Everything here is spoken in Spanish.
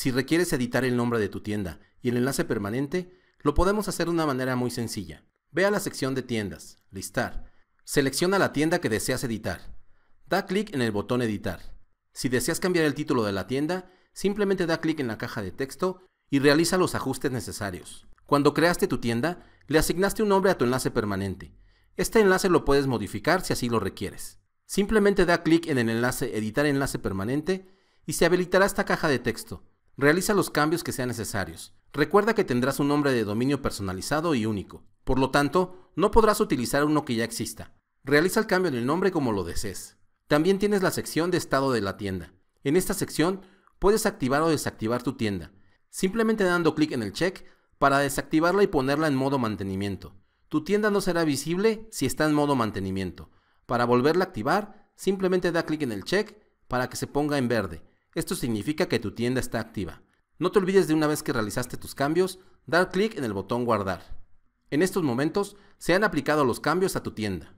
Si requieres editar el nombre de tu tienda y el enlace permanente, lo podemos hacer de una manera muy sencilla. Ve a la sección de tiendas, listar. Selecciona la tienda que deseas editar. Da clic en el botón editar. Si deseas cambiar el título de la tienda, simplemente da clic en la caja de texto y realiza los ajustes necesarios. Cuando creaste tu tienda, le asignaste un nombre a tu enlace permanente. Este enlace lo puedes modificar si así lo requieres. Simplemente da clic en el enlace Editar enlace permanente y se habilitará esta caja de texto Realiza los cambios que sean necesarios. Recuerda que tendrás un nombre de dominio personalizado y único. Por lo tanto, no podrás utilizar uno que ya exista. Realiza el cambio en el nombre como lo desees. También tienes la sección de estado de la tienda. En esta sección puedes activar o desactivar tu tienda, simplemente dando clic en el check para desactivarla y ponerla en modo mantenimiento. Tu tienda no será visible si está en modo mantenimiento. Para volverla a activar, simplemente da clic en el check para que se ponga en verde esto significa que tu tienda está activa. No te olvides de una vez que realizaste tus cambios, dar clic en el botón guardar. En estos momentos se han aplicado los cambios a tu tienda.